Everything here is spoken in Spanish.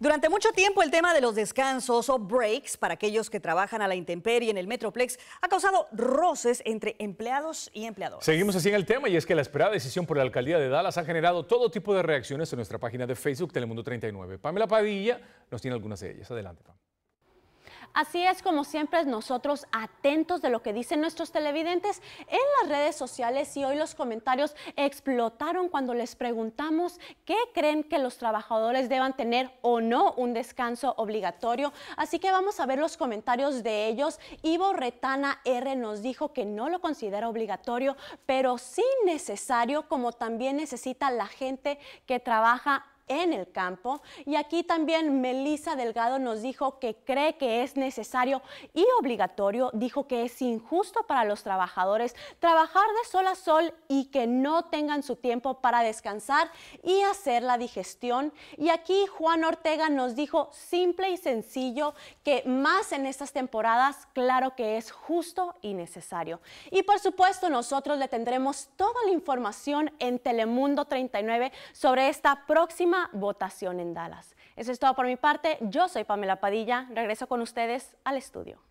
Durante mucho tiempo el tema de los descansos o breaks para aquellos que trabajan a la intemperie en el Metroplex ha causado roces entre empleados y empleadores. Seguimos así en el tema y es que la esperada decisión por la alcaldía de Dallas ha generado todo tipo de reacciones en nuestra página de Facebook Telemundo 39. Pamela Padilla nos tiene algunas de ellas. Adelante, Pamela. Así es como siempre nosotros atentos de lo que dicen nuestros televidentes en las redes sociales y hoy los comentarios explotaron cuando les preguntamos qué creen que los trabajadores deban tener o no un descanso obligatorio. Así que vamos a ver los comentarios de ellos. Ivo Retana R nos dijo que no lo considera obligatorio, pero sí necesario como también necesita la gente que trabaja en el campo. Y aquí también Melissa Delgado nos dijo que cree que es necesario y obligatorio, dijo que es injusto para los trabajadores trabajar de sol a sol y que no tengan su tiempo para descansar y hacer la digestión. Y aquí Juan Ortega nos dijo simple y sencillo que más en estas temporadas, claro que es justo y necesario. Y por supuesto, nosotros le tendremos toda la información en Telemundo 39 sobre esta próxima votación en Dallas. Eso es todo por mi parte. Yo soy Pamela Padilla. Regreso con ustedes al estudio.